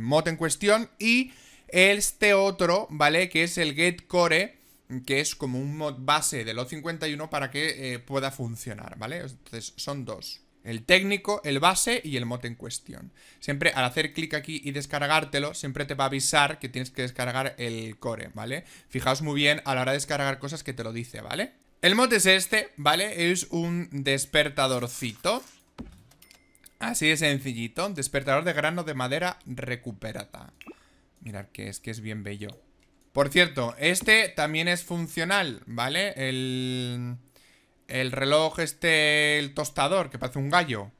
mod en cuestión y este otro, ¿vale? Que es el Core, que es como un mod base del O51 para que eh, pueda funcionar, ¿vale? Entonces, son dos. El técnico, el base y el mote en cuestión. Siempre al hacer clic aquí y descargártelo, siempre te va a avisar que tienes que descargar el core, ¿vale? Fijaos muy bien a la hora de descargar cosas que te lo dice, ¿vale? El mote es este, ¿vale? Es un despertadorcito. Así de sencillito. Despertador de grano de madera recuperada. Mirad que es que es bien bello. Por cierto, este también es funcional, ¿vale? El el reloj este, el tostador, que parece un gallo.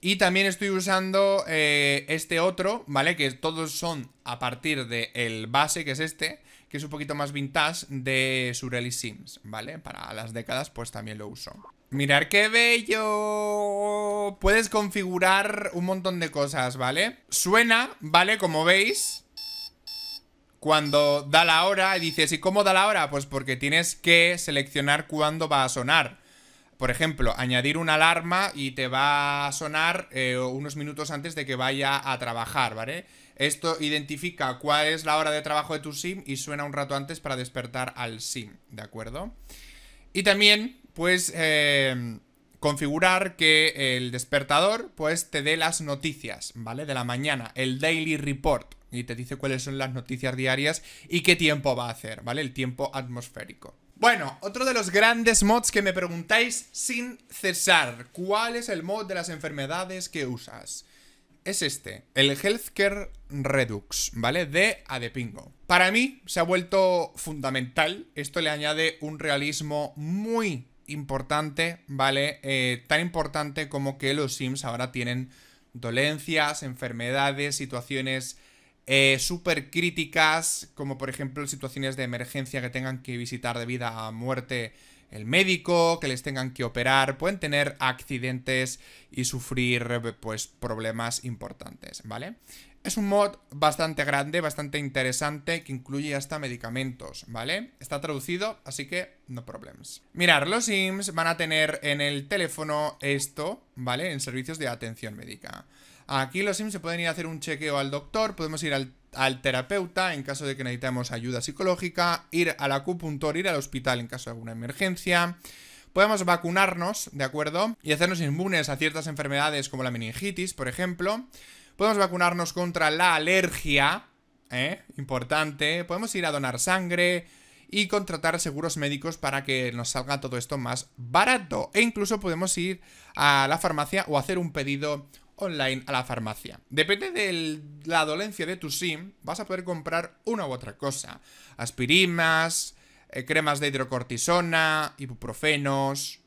Y también estoy usando eh, este otro, ¿vale? Que todos son a partir del el base, que es este, que es un poquito más vintage de Surely Sims, ¿vale? Para las décadas, pues también lo uso. Mirar qué bello. Puedes configurar un montón de cosas, ¿vale? Suena, ¿vale? Como veis. Cuando da la hora y dices, ¿y cómo da la hora? Pues porque tienes que seleccionar cuándo va a sonar por ejemplo, añadir una alarma y te va a sonar eh, unos minutos antes de que vaya a trabajar, ¿vale? Esto identifica cuál es la hora de trabajo de tu SIM y suena un rato antes para despertar al SIM, ¿de acuerdo? Y también, pues, eh, configurar que el despertador, pues, te dé las noticias, ¿vale? De la mañana, el daily report, y te dice cuáles son las noticias diarias y qué tiempo va a hacer, ¿vale? El tiempo atmosférico. Bueno, otro de los grandes mods que me preguntáis sin cesar. ¿Cuál es el mod de las enfermedades que usas? Es este, el Healthcare Redux, ¿vale? De Adepingo. Para mí se ha vuelto fundamental. Esto le añade un realismo muy importante, ¿vale? Eh, tan importante como que los Sims ahora tienen dolencias, enfermedades, situaciones eh, super críticas, como por ejemplo situaciones de emergencia que tengan que visitar de vida a muerte el médico, que les tengan que operar, pueden tener accidentes y sufrir pues problemas importantes, ¿vale? Es un mod bastante grande, bastante interesante, que incluye hasta medicamentos, ¿vale? Está traducido, así que no problemas Mirar, los Sims van a tener en el teléfono esto, ¿vale? En servicios de atención médica. Aquí los Sims se pueden ir a hacer un chequeo al doctor, podemos ir al, terapeuta en caso de que necesitemos ayuda psicológica, ir al acupuntor, ir al hospital en caso de alguna emergencia. Podemos vacunarnos, ¿de acuerdo? Y hacernos inmunes a ciertas enfermedades como la meningitis, por ejemplo. Podemos vacunarnos contra la alergia, ¿eh? Importante. Podemos ir a donar sangre y contratar seguros médicos para que nos salga todo esto más barato. E incluso podemos ir a la farmacia o hacer un pedido online a la farmacia. Depende de la dolencia de tu SIM, vas a poder comprar una u otra cosa. Aspirinas, eh, cremas de hidrocortisona, ibuprofenos,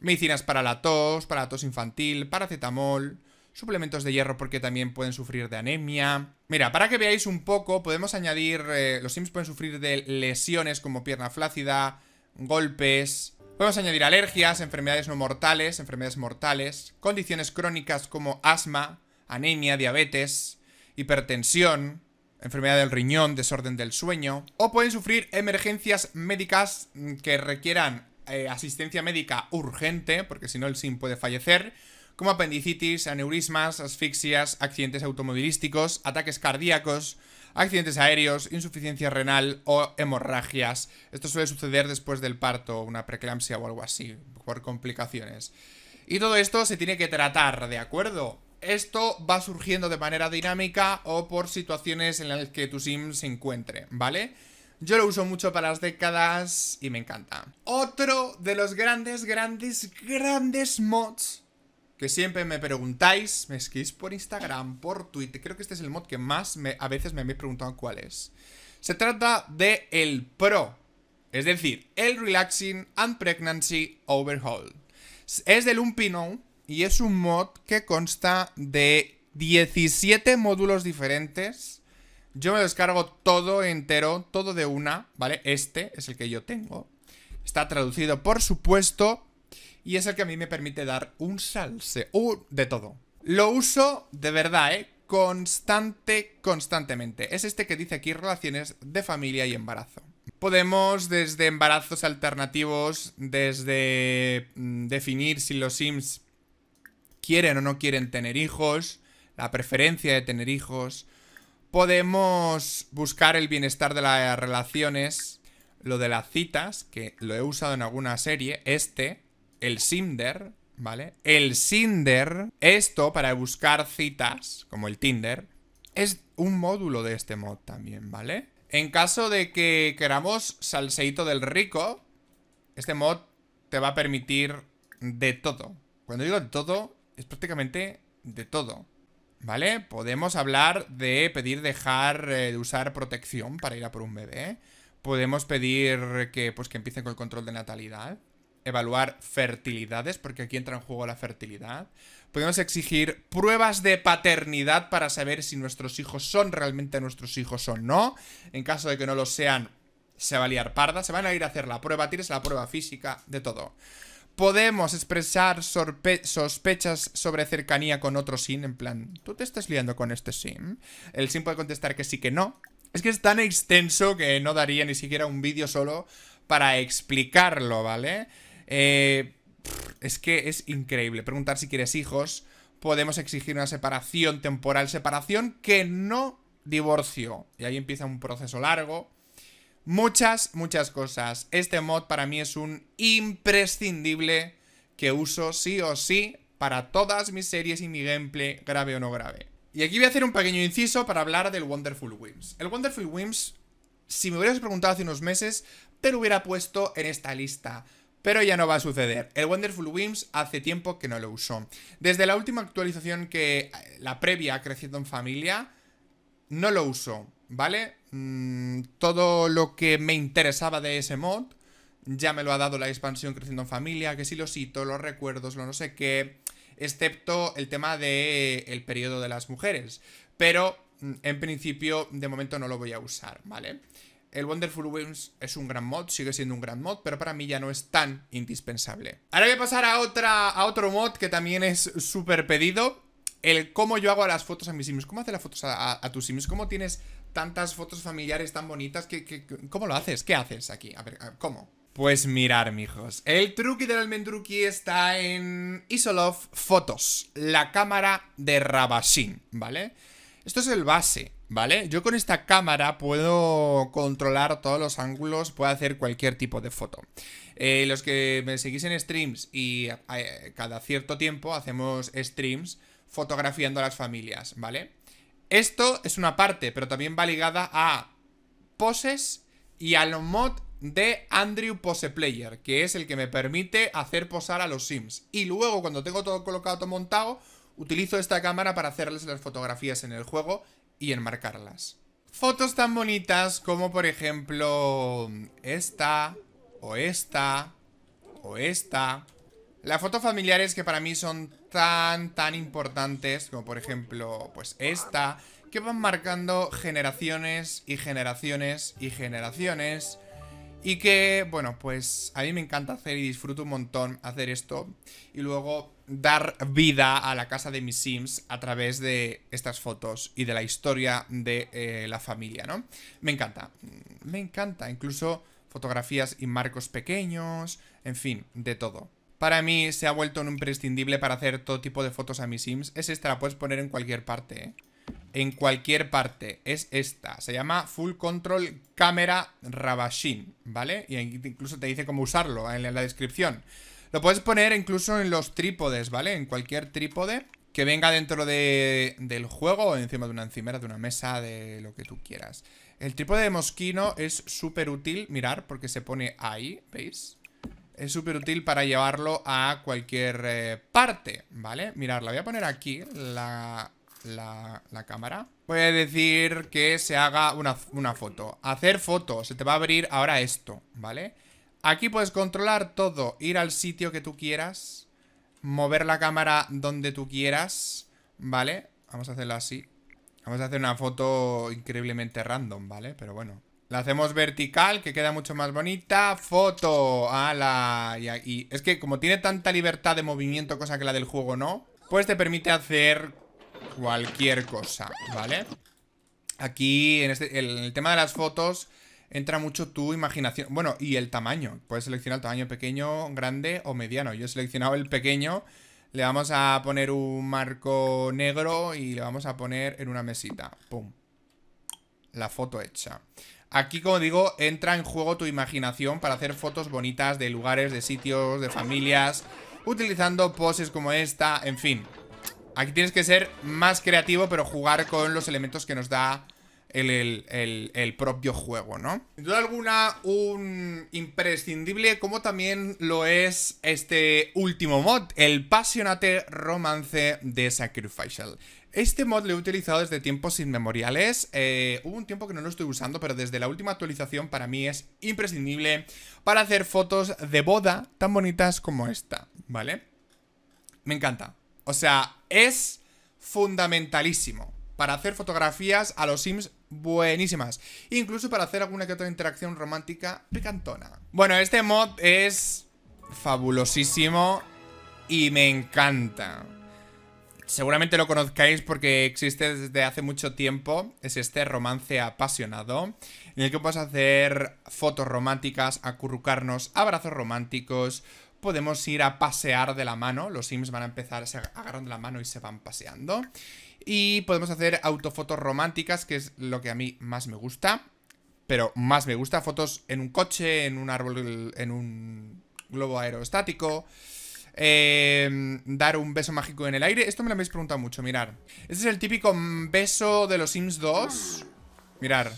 medicinas para la tos, para la tos infantil, paracetamol, suplementos de hierro porque también pueden sufrir de anemia. Mira, para que veáis un poco, podemos añadir, eh, los Sims pueden sufrir de lesiones como pierna flácida, golpes, Podemos añadir alergias, enfermedades no mortales, enfermedades mortales, condiciones crónicas como asma, anemia, diabetes, hipertensión, enfermedad del riñón, desorden del sueño, o pueden sufrir emergencias médicas que requieran eh, asistencia médica urgente, porque si no el SIM puede fallecer, como apendicitis, aneurismas, asfixias, accidentes automovilísticos, ataques cardíacos, accidentes aéreos, insuficiencia renal o hemorragias. Esto suele suceder después del parto, una preclampsia o algo así, por complicaciones. Y todo esto se tiene que tratar, ¿de acuerdo? Esto va surgiendo de manera dinámica o por situaciones en las que tu sim se encuentre, ¿vale? Yo lo uso mucho para las décadas y me encanta. Otro de los grandes, grandes, grandes mods que siempre me preguntáis, me escribís por Instagram, por Twitter. Creo que este es el mod que más a veces me habéis preguntado cuál es. Se trata de el Pro, es decir, el Relaxing and Pregnancy Overhaul. Es del Lumpino y es un mod que consta de 17 módulos diferentes. Yo me descargo todo entero, todo de una, ¿vale? Este es el que yo tengo. Está traducido, por supuesto, y es el que a mí me permite dar un salse, de todo. Lo uso de verdad, ¿eh? Constante, constantemente. Es este que dice aquí relaciones de familia y embarazo. Podemos desde embarazos alternativos, desde mm, definir si los Sims quieren o no quieren tener hijos, la preferencia de tener hijos. Podemos buscar el bienestar de las relaciones, lo de las citas, que lo he usado en alguna serie, este, el Simder, ¿vale? El Cinder, esto para buscar citas, como el Tinder, es un módulo de este mod también, ¿vale? En caso de que queramos salseito del rico, este mod te va a permitir de todo. Cuando digo de todo, es prácticamente de todo. ¿Vale? Podemos hablar de pedir dejar eh, de usar protección para ir a por un bebé. Podemos pedir que, pues, que empiecen con el control de natalidad evaluar fertilidades, porque aquí entra en juego la fertilidad. Podemos exigir pruebas de paternidad para saber si nuestros hijos son realmente nuestros hijos o no. En caso de que no lo sean, se va a liar parda. Se van a ir a hacer la prueba, tienes la prueba física, de todo. Podemos expresar sospechas sobre cercanía con otro sim, en plan, tú te estás liando con este sim. El sim puede contestar que sí, que no. Es que es tan extenso que no daría ni siquiera un vídeo solo para explicarlo, ¿vale? Eh, es que es increíble. Preguntar si quieres hijos. Podemos exigir una separación temporal. Separación que no divorcio. Y ahí empieza un proceso largo. Muchas, muchas cosas. Este mod para mí es un imprescindible que uso sí o sí para todas mis series y mi gameplay, grave o no grave. Y aquí voy a hacer un pequeño inciso para hablar del Wonderful Wimps El Wonderful Wimps si me hubieras preguntado hace unos meses, te lo hubiera puesto en esta lista. Pero ya no va a suceder. El Wonderful Whims hace tiempo que no lo usó. Desde la última actualización que eh, la previa Creciendo en Familia, no lo uso, ¿vale? Mm, todo lo que me interesaba de ese mod, ya me lo ha dado la expansión Creciendo en Familia, que si lo cito, los recuerdos, lo no sé qué, excepto el tema de eh, el periodo de las mujeres. Pero mm, en principio, de momento no lo voy a usar, ¿vale? vale el Wonderful Wings es un gran mod, sigue siendo un gran mod, pero para mí ya no es tan indispensable. Ahora voy a pasar a, otra, a otro mod que también es súper pedido, el cómo yo hago las fotos a mis Sims. ¿Cómo haces las fotos a, tus Sims? ¿Cómo tienes tantas fotos familiares tan bonitas? Que, ¿Cómo lo haces? ¿Qué haces aquí? A ver, ¿cómo? Pues mirar, mijos. El truqui del almendruqui está en Isolof Fotos, la cámara de Rabashin, ¿vale? Esto es el base. ¿Vale? Yo con esta cámara puedo controlar todos los ángulos, puedo hacer cualquier tipo de foto. Eh, los que me seguís en streams y eh, cada cierto tiempo hacemos streams fotografiando a las familias, ¿vale? Esto es una parte, pero también va ligada a poses y al mod de Andrew Pose Player, que es el que me permite hacer posar a los Sims. Y luego, cuando tengo todo colocado, todo montado, utilizo esta cámara para hacerles las fotografías en el juego y enmarcarlas. Fotos tan bonitas como por ejemplo esta, o esta, o esta. Las fotos familiares que para mí son tan, tan importantes, como por ejemplo pues esta, que van marcando generaciones y generaciones y generaciones y que, bueno, pues a mí me encanta hacer y disfruto un montón hacer esto. Y luego dar vida a la casa de mis Sims a través de estas fotos y de la historia de eh, la familia, ¿no? Me encanta, mm, me encanta. Incluso fotografías y marcos pequeños, en fin, de todo. Para mí se ha vuelto un imprescindible para hacer todo tipo de fotos a mis Sims. Es esta, la puedes poner en cualquier parte, ¿eh? en cualquier parte. Es esta. Se llama Full Control Camera Rabashin, ¿vale? Y incluso te dice cómo usarlo en la descripción. Lo puedes poner incluso en los trípodes, ¿vale? En cualquier trípode que venga dentro del juego, O encima de una encimera, de una mesa, de lo que tú quieras. El trípode de Mosquino es súper útil, mirar, porque se pone ahí, ¿veis? Es súper útil para llevarlo a cualquier eh, parte, ¿vale? Mirad. la voy a poner aquí, la la, cámara Voy a decir que se haga una, foto Hacer foto, se te va a abrir ahora esto, ¿vale? Aquí puedes controlar todo Ir al sitio que tú quieras Mover la cámara donde tú quieras ¿Vale? Vamos a hacerlo así Vamos a hacer una foto increíblemente random, ¿vale? Pero bueno la hacemos vertical, que queda mucho más bonita. Foto. ¡Hala! Y, y es que como tiene tanta libertad de movimiento, cosa que la del juego no, pues te permite hacer cualquier cosa, ¿vale? Aquí, en, este, el tema de las fotos, entra mucho tu imaginación. Bueno, y el tamaño. Puedes seleccionar el tamaño pequeño, grande o mediano. Yo he seleccionado el pequeño. Le vamos a poner un marco negro y le vamos a poner en una mesita. Pum. La foto hecha. Aquí, como digo, entra en juego tu imaginación para hacer fotos bonitas de lugares, de sitios, de familias, utilizando poses como esta, en fin. Aquí tienes que ser más creativo, pero jugar con los elementos que nos da el, propio juego, ¿no? Sin duda alguna, un imprescindible, como también lo es este último mod, el Passionate Romance de Sacrificial. Este mod lo he utilizado desde tiempos inmemoriales, eh, hubo un tiempo que no lo estoy usando, pero desde la última actualización para mí es imprescindible para hacer fotos de boda tan bonitas como esta, ¿vale? Me encanta. O sea, es fundamentalísimo para hacer fotografías a los Sims buenísimas, incluso para hacer alguna que otra interacción romántica picantona. Bueno, este mod es fabulosísimo y me encanta. Seguramente lo conozcáis porque existe desde hace mucho tiempo. Es este romance apasionado en el que puedes hacer fotos románticas, acurrucarnos, abrazos románticos, podemos ir a pasear de la mano. Los Sims van a empezar, se agarran de la mano y se van paseando. Y podemos hacer autofotos románticas, que es lo que a mí más me gusta. Pero más me gusta fotos en un coche, en un árbol, en un globo aerostático. Em, dar un beso mágico en el aire. Esto me lo habéis preguntado mucho, mirar. Este es el típico beso de los Sims 2. Mirar.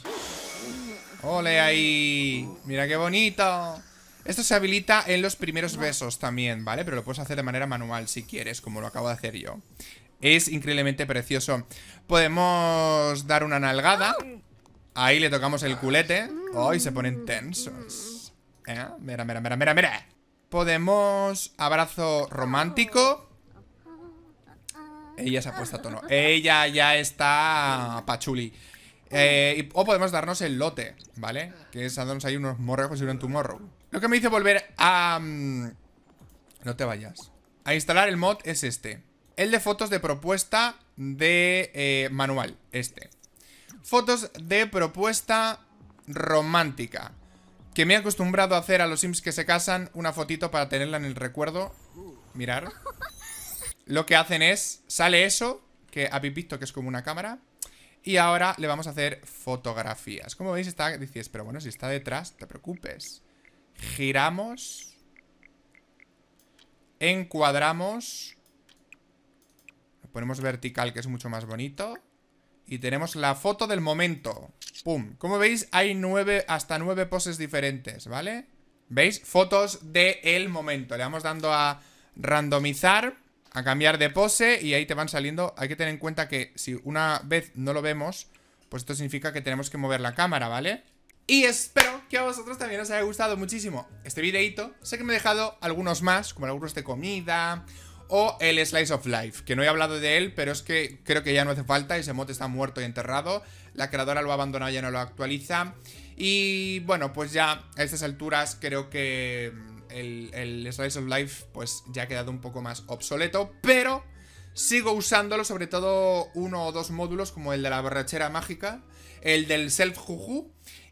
¡Ole ahí! ¡Mira qué bonito! Esto se habilita en los primeros besos también, ¿vale? Pero lo puedes hacer de manera manual si quieres, como lo acabo de hacer yo. Es increíblemente precioso. Podemos dar una nalgada. Ahí le tocamos el culete. ¡Ay, se ponen tensos! ¿Eh? Mira, mira, mira, mira, mira. Podemos... Abrazo romántico. Ella se ha puesto a tono. Ella ya está pachuli. Eh, o podemos darnos el lote, ¿vale? Que es a donde unos morrejos y un morro lo que me hizo volver a... Mm, no te vayas. A instalar el mod es este. El de fotos de propuesta de eh, manual, este. Fotos de propuesta romántica. Que me he acostumbrado a hacer a los sims que se casan una fotito para tenerla en el recuerdo. Mirar. Lo que hacen es, sale eso, que habéis visto que es como una cámara. Y ahora le vamos a hacer fotografías. Como veis, está, dices, pero bueno, si está detrás, te preocupes. Giramos. Encuadramos. ponemos vertical, que es mucho más bonito. Y tenemos la foto del momento. ¡Pum! Como veis, hay nueve, hasta nueve poses diferentes, ¿vale? ¿Veis? Fotos del el momento. Le vamos dando a randomizar, a cambiar de pose y ahí te van saliendo. Hay que tener en cuenta que si una vez no lo vemos, pues esto significa que tenemos que mover la cámara, ¿vale? Y espero que a vosotros también os haya gustado muchísimo este videito. Sé que me he dejado algunos más, como algunos de comida o el Slice of Life, que no he hablado de él, pero es que creo que ya no hace falta, ese mod está muerto y enterrado, la creadora lo ha abandonado, ya no lo actualiza, y bueno, pues ya a estas alturas creo que mm, el, Slice of Life pues ya ha quedado un poco más obsoleto, pero sigo usándolo, sobre todo uno o dos módulos, como el de la borrachera mágica, el del Self Juju,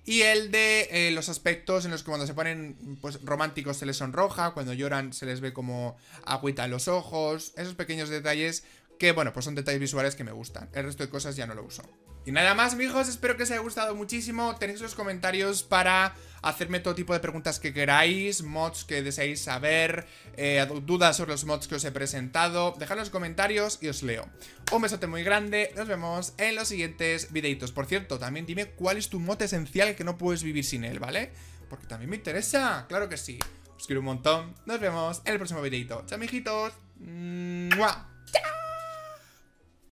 y el de eh, los aspectos en los que cuando se ponen pues, románticos se les sonroja, cuando lloran se les ve como agüita los ojos, esos pequeños detalles que, bueno, pues son detalles visuales que me gustan. El resto de cosas ya no lo uso. Y nada más, amigos, espero que os haya gustado muchísimo. Tenéis los comentarios para hacerme todo tipo de preguntas que queráis, mods que deseáis saber, eh, dudas sobre los mods que os he presentado. Dejad los comentarios y os leo. Un besote muy grande, nos vemos en los siguientes videitos. Por cierto, también dime cuál es tu mod esencial que no puedes vivir sin él, ¿vale? Porque también me interesa, claro que sí. Os quiero un montón, nos vemos en el próximo videito. Chao, mijitos.